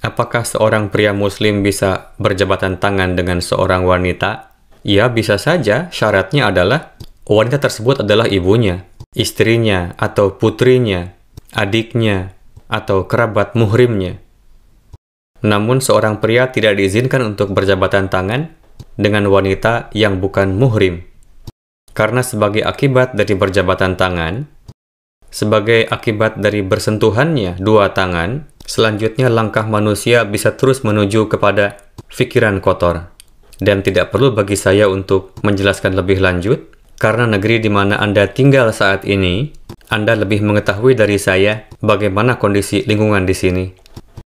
Apakah seorang pria muslim bisa berjabatan tangan dengan seorang wanita? Ya, bisa saja. Syaratnya adalah wanita tersebut adalah ibunya, istrinya, atau putrinya, adiknya, atau kerabat muhrimnya. Namun seorang pria tidak diizinkan untuk berjabatan tangan dengan wanita yang bukan muhrim. Karena sebagai akibat dari berjabatan tangan, sebagai akibat dari bersentuhannya dua tangan, Selanjutnya langkah manusia bisa terus menuju kepada pikiran kotor. Dan tidak perlu bagi saya untuk menjelaskan lebih lanjut, karena negeri di mana Anda tinggal saat ini, Anda lebih mengetahui dari saya bagaimana kondisi lingkungan di sini.